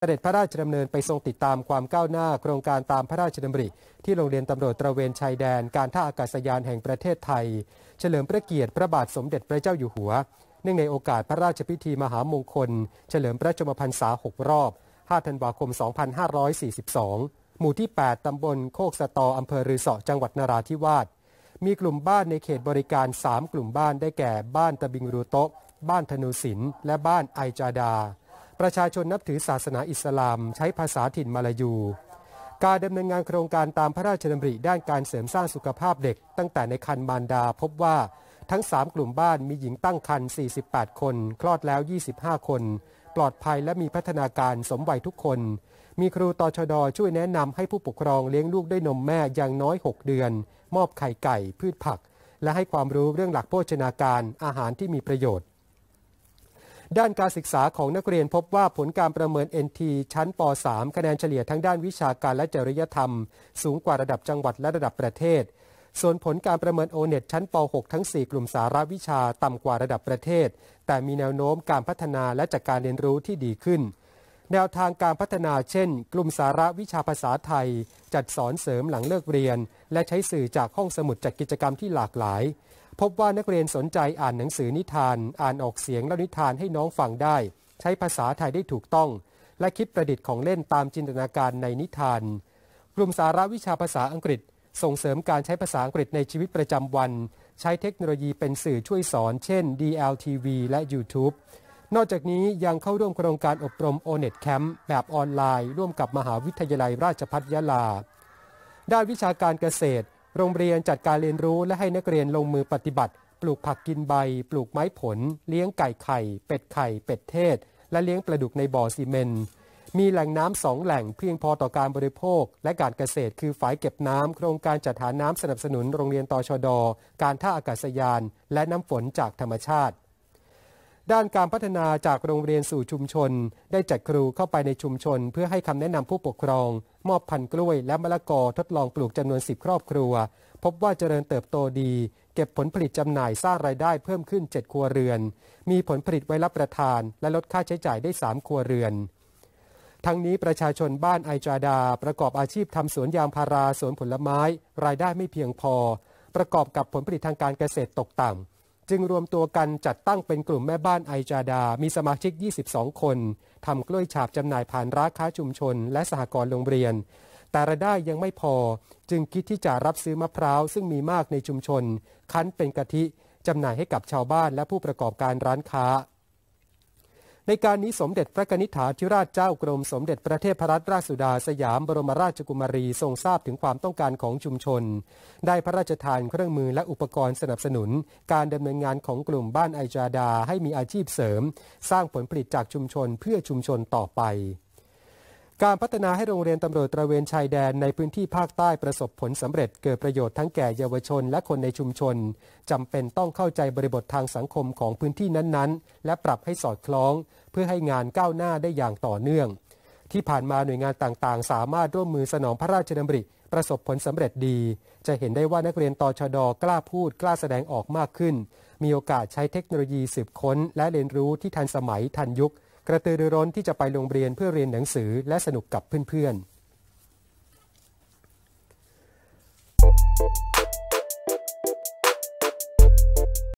เสด็จพระราชดำเนินไปทรงติดตามความก้าวหน้าโครงการตามพระราชดำริที่โรงเรียนตำรวจตระเวนชายแดนการท่าอากาศยานแห่งประเทศไทย เฉลิมพระเกียรติพระบาทสมเด็จพระเจ้าอยู่หัวเนื่องในโอกาสพระราชพิธีมหามงคลเฉลิมพระชมพรรษา6 รอบ5ธันวาคม 2542 หมู่ที่ 8 ตำบลโคกสตอ อำเภอรือเสาะ จังหวัดนราธิวาส มีกลุ่มบ้านในเขตบริการ 3 กลุ่มบ้าน ได้แก่ บ้านตะบิงรูโตะบ้านธนูศิลป์และบ้านไอจาดาประชาชนนับถือศาสนาอิสลาม ใช้ภาษาถิ่นมาลายู การดำเนินงานโครงการตามพระราชดำริด้านการเสริมสร้างสุขภาพเด็ก ตั้งแต่ในคันมารดาพบว่าทั้ง 3 กลุ่มบ้านมีหญิงตั้งครรภ์48 คน คลอดแล้ว 25 คน ปลอดภัยและมีพัฒนาการสมวัยทุกคน มีครูตชดช่วยแนะนำให้ผู้ปกครองเลี้ยงลูกด้วยนมแม่อย่างน้อย 6 เดือน มอบไข่ไก่ พืชผัก และให้ความรู้เรื่องหลักโภชนาการอาหารที่มีประโยชน์ด้านการศึกษาของนักเรียนพบว่าผลการประเมิน NT ชั้นป .3 คะแนนเฉลี่ยทั้งด้านวิชาการและจริยธรรม สูงกว่าระดับจังหวัดและระดับประเทศ ส่วนผลการประเมินโอเน็ตชั้นป .6 ทั้ง 4 กลุ่มสาระวิชาต่ำกว่าระดับประเทศ แต่มีแนวโน้มการพัฒนาและจากการเรียนรู้ที่ดีขึ้นแนวทางการพัฒนาเช่น กลุ่มสาระวิชาภาษาไทยจัดสอนเสริมหลังเลิกเรียน และใช้สื่อจากห้องสมุดจัดกิจกรรมที่หลากหลาย พบว่านักเรียนสนใจอ่านหนังสือนิทานอ่านออกเสียงและนิทานให้น้องฟังได้ ใช้ภาษาไทยได้ถูกต้อง และคิดประดิษฐ์ของเล่นตามจินตนาการในนิทาน กลุ่มสาระวิชาภาษาอังกฤษส่งเสริมการใช้ภาษาอังกฤษในชีวิตประจำวัน ใช้เทคโนโลยีเป็นสื่อช่วยสอนเช่น DLTV และ YouTube นอกจากนี้ยังเข้าร่วมโครงการอบรม o n e t Camp แบบออนไลน์ ร่วมกับมหาวิทยายลัยราชพัฒยะลา ด้านวิชาการเกษตร โรงเรียนจัดการเรียนรู้และให้นักเรียนลงมือปฏิบัติ ปลูกผักกินใบ ปลูกไม้ผล เลี้ยงไก่ไข่ เป็ดไข่เป็ดเทศ และเลี้ยงปลาดุกในบ่อซีเมน มีแหล่งน้ำสองแหล่งเพียงพอต่อการบริโภคและการเกษตรคือฝายเก็บน้ำโครงการจัดหาน้ำสนับสนุนโรงเรียนตชด การท่าอากาศยาน และน้ำฝนจากธรรมชาติด้านการพัฒนาจากโรงเรียนสู่ชุมชน ได้จัดครูเข้าไปในชุมชน เพื่อให้คำแนะนำผู้ปกครอง มอบพันธุ์กล้วยและมะละกอทดลองปลูกจำนวน10ครอบครัว พบว่าเจริญเติบโตดี เก็บผลผลิตจำหน่ายสร้างรายได้เพิ่มขึ้น 7 ครัวเรือน มีผลผลิตไว้รับประทาน และลดค่าใช้จ่ายได้ 3 ครัวเรือน ทั้งนี้ประชาชนบ้านไอจาดาประกอบอาชีพทำสวนยางพาราสวนผลไม้รายได้ไม่เพียงพอ ประกอบกับผลผลิตทางการเกษตรตกต่ำจึงรวมตัวกันจัดตั้งเป็นกลุ่มแม่บ้านไอจาดา มีสมาชิก 22 คน ทำกล้วยฉาบจำหน่ายผ่านร้านค้าชุมชนและสหกรณ์โรงเรียน แต่รายได้ยังไม่พอ จึงคิดที่จะรับซื้อมะพร้าวซึ่งมีมากในชุมชน คั้นเป็นกะทิ จำหน่ายให้กับชาวบ้านและผู้ประกอบการร้านค้าในการนี้สมเด็จพระนิษฐาธิราชเจ้ากรม สมเด็จพระเทพรัตนราชสุดาสยามบรมราชกุมารีทรงทราบถึงความต้องการของชุมชน ได้พระราชทานเครื่องมือและอุปกรณ์สนับสนุน การดำเนินงานของกลุ่มบ้านไอจาดาให้มีอาชีพเสริม สร้างผลผลิตจากชุมชนเพื่อชุมชนต่อไปการพัฒนาให้โรงเรียนตำรวจตระเวนชายแดนในพื้นที่ภาคใต้ประสบผลสำเร็จ เกิดประโยชน์ ทั้งแก่เยาวชนและคนในชุมชน จำเป็นต้องเข้าใจบริบททางสังคมของพื้นที่นั้นๆ และปรับให้สอดคล้องเพื่อให้งานก้าวหน้าได้อย่างต่อเนื่อง ที่ผ่านมาหน่วยงานต่าง ๆ สามารถร่วมมือสนองพระราชดำริประสบผลสำเร็จดี จะเห็นได้ว่านักเรียนตชดกล้าพูดกล้าแสดงออกมากขึ้น มีโอกาสใช้เทคโนโลยีสืบค้น และเรียนรู้ที่ทันสมัยทันยุคกระตือรือร้นที่จะไปโรงเรียนเพื่อเรียนหนังสือและสนุกกับเพื่อนๆ